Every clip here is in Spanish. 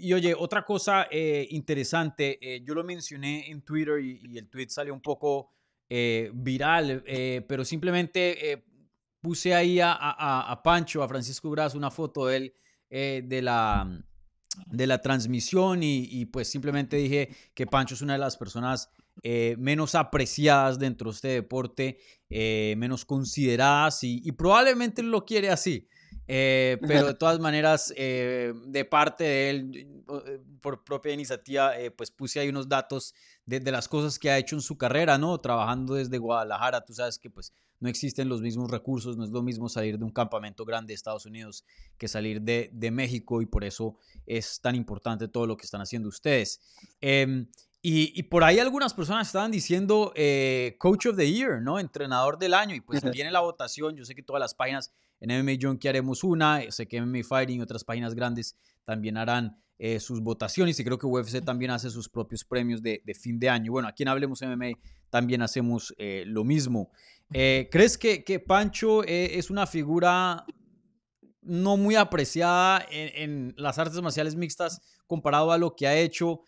Y oye, otra cosa eh, interesante, eh, yo lo mencioné en Twitter y, el tweet salió un poco eh, viral, pero simplemente puse ahí a, Pancho, a Francisco Gras, una foto de él de la de la transmisión y, pues simplemente dije que Pancho es una de las personas menos apreciadas dentro de este deporte, menos consideradas y, y, probablemente lo quiere así. Eh, pero de todas maneras, eh, de parte de él, eh, por propia iniciativa, pues puse ahí unos datos de, las cosas que ha hecho en su carrera, ¿no? Trabajando desde Guadalajara, tú sabes que pues no existen los mismos recursos, no es lo mismo salir de un campamento grande de Estados Unidos que salir de, de México y por eso es tan importante todo lo que están haciendo ustedes. Em, y, por ahí algunas personas estaban diciendo Coach of the Year, ¿no? Entrenador del año. Y pues viene la votación. Yo sé que todas las páginas en MMA Junkie haremos una, sé que MMA Fighting y otras páginas grandes también harán eh, sus votaciones y creo que UFC también hace sus propios premios de, fin de año. Bueno, aquí en Hablemos MMA también hacemos eh, lo mismo. Eh, ¿Crees que, Pancho es una figura no muy apreciada en, las artes marciales mixtas comparado a lo que ha hecho,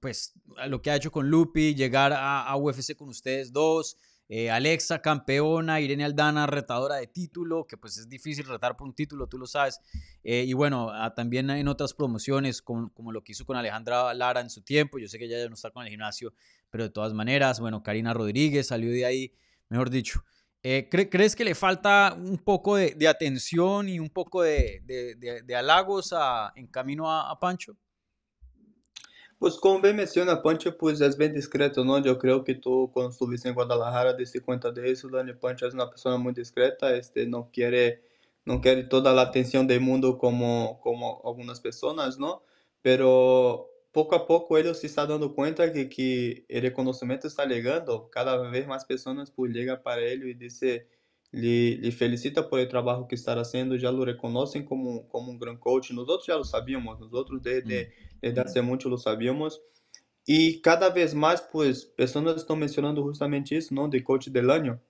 pues, a lo que ha hecho con Lupi, llegar a, a, UFC con ustedes dos, eh, Alexa, campeona, Irene Aldana, retadora de título, que pues es difícil retar por un título, tú lo sabes. Eh, y bueno, ah, también en otras promociones, como, como, lo que hizo con Alejandra Lara en su tiempo, yo sé que ella ya no está con el gimnasio, pero de todas maneras, bueno, Karina Rodríguez salió de ahí, mejor dicho. Eh, ¿Crees que le falta un poco de, atención y un poco de, halagos en camino a Pancho? Pues como bem menciona Pancho, pues bem bien discreto, ¿no? eu creio que tu, quando estuviste em Guadalajara desse conta disso eso, Dani Pancho é uma pessoa muito discreta, este não quiere, não quiere toda a atenção do mundo como, como algumas pessoas não, Pero pouco a pouco ele se está dando conta que que o conhecimento está chegando cada vez mais pessoas por liga para ele e dizer lhe, lhe felicita por o trabalho que estará sendo, já o reconhecem como, como um grande coach, nós outros já o sabíamos, nos outros desde, desde hace uhum. muito lo sabíamos, e cada vez mais, pois pessoas estão mencionando justamente isso, não, de coach del ano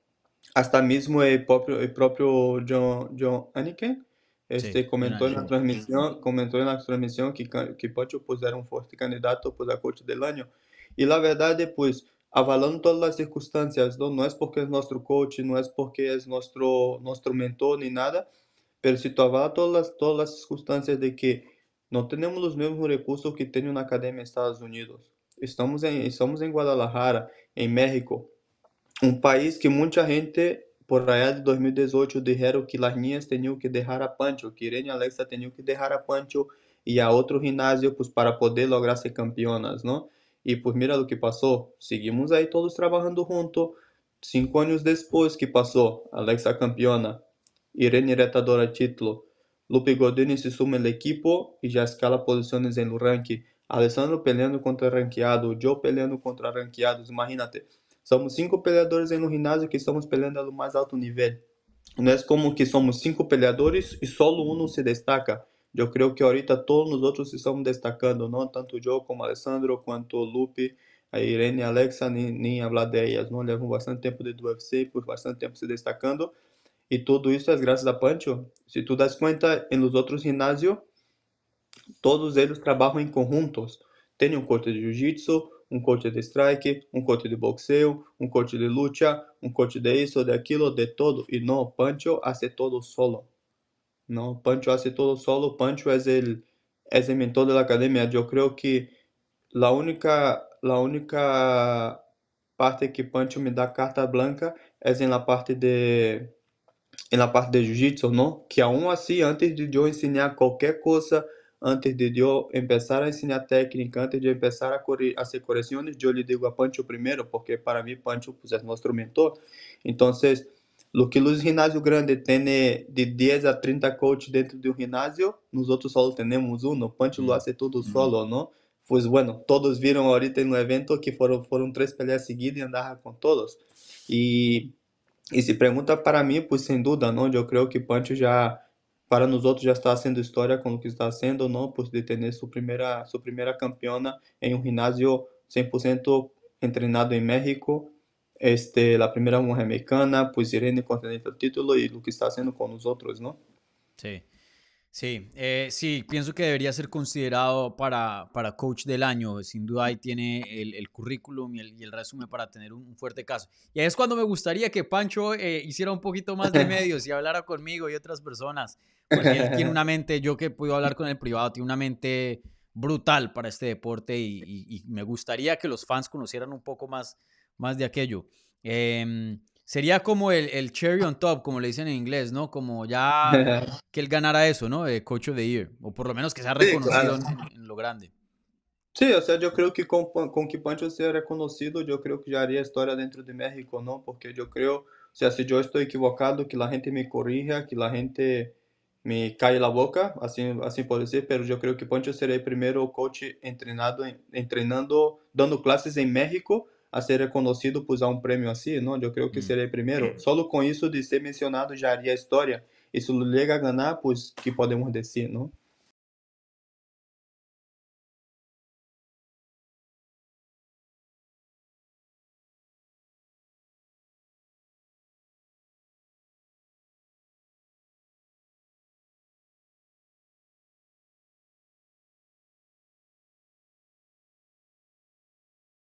hasta mesmo o é próprio, o é próprio John, John Aniken, este comentou na transmissão comentou na transmissão que que pode opor um forte candidato para coach del ano e na verdade pois avalando todas las circunstancias, ¿no? es porque es nuestro coach, no es porque es nuestro, nuestro mentor ni nada, pero si tú avalas todas las, todas las circunstancias de que no tenemos los mismos recursos que tiene una academia en Estados Unidos, estamos en, estamos en Guadalajara, en México, un país que mucha gente por allá de 2018 dijeron que las niñas tenían que dejar a Pancho, que Irene Alexa tenían que dejar a Pancho y a otro gimnasio pues para poder lograr ser campeonas, ¿no? E por mira do que passou, Seguimos aí todos trabalhando juntos. Cinco anos depois que passou, Alexa campeona, Irene retadora título, Lupe Godini se suma no equipo e já escala posições no ranking. Alessandro peleando contra ranqueado, Joe peleando contra ranqueados, imagínate. Somos cinco peleadores no ginásio que estamos peleando no mais alto nível. Não é como que somos cinco peleadores e solo uno se destaca. Eu creio que ahorita todos outros estamos destacando, não Tanto eu como Alessandro, quanto Lupe, a Irene, a Alexa, nem, nem de ellas, ¿no? bastante tempo de UFC, por bastante tempo se destacando. E tudo isso é graças a Pancho. Se tu das conta, em los outros ginásios, todos eles trabalham em conjuntos. Tem um corte de jiu-jitsu, um corte de strike, um corte de Boxeio, um corte de lucha, um corte de isso, de aquilo, de todo. E não, Pancho hace todo solo. No, Pancho hace todo solo. Pancho es el, es el mentor de la academia. Yo creo que la única, la única parte que Pancho me dá carta blanca es en la parte de, en la parte de jiu-jitsu, ¿no? Que aún así, antes de yo enseñar cualquier cosa, antes de yo empezar a ensinar técnica, antes de empezar a hacer correcciones, yo le digo a Pancho primero, porque para mí Pancho pues, es nuestro mentor. Entonces, Lo que los gimnasios grandes tiene de 10 a 30 coaches dentro de un outros só temos um. O Pancho lo hace todo solo, ¿no? Pues bueno, todos viram ahorita no evento que foram foram três peleas seguidas y andaba con todos. e e se pergunta para mí, pues sem dúvida, ¿no? eu creio que Pancho já para outros já está sendo história com o que está sendo, não? Pues de tener sua primeira sua primeira campeona em um ginásio 100% treinado em México este, la primera mujer mexicana, pues Irene tener el título y lo que está haciendo con nosotros, ¿no? Sí, sí, eh, sí, pienso que debería ser considerado para, para coach del año, sin duda ahí tiene el, currículum y el, resumen para tener un, fuerte caso. Y ahí es cuando me gustaría que Pancho eh, hiciera un poquito más de medios y hablara conmigo y otras personas, porque él tiene una mente, yo que puedo hablar con él privado, tiene una mente brutal para este deporte y me gustaría que los fans conocieran un poco más más de aquello. Em, sería como el, el, cherry on top, como le dicen en inglés, ¿no? Como ya que él ganara eso, ¿no? De Coach of the Year, o por lo menos que sea reconocido en, lo grande. Sí, o sea, yo creo que con, con que Pancho sea reconocido, yo creo que ya haría historia dentro de México, ¿no? Porque yo creo, o sea, si yo estoy equivocado, que la gente me corrija, que la gente me cae la boca, así, así puede ser, pero yo creo que Pancho será el primero coach entrenado, entrenando, dando clases en México, a ser reconhecido por usar um prêmio assim, não? Eu creio que o hum. primeiro. É. Só com isso de ser mencionado já haria a história. Isso lhe a ganhar, pois que podemos dizer, não?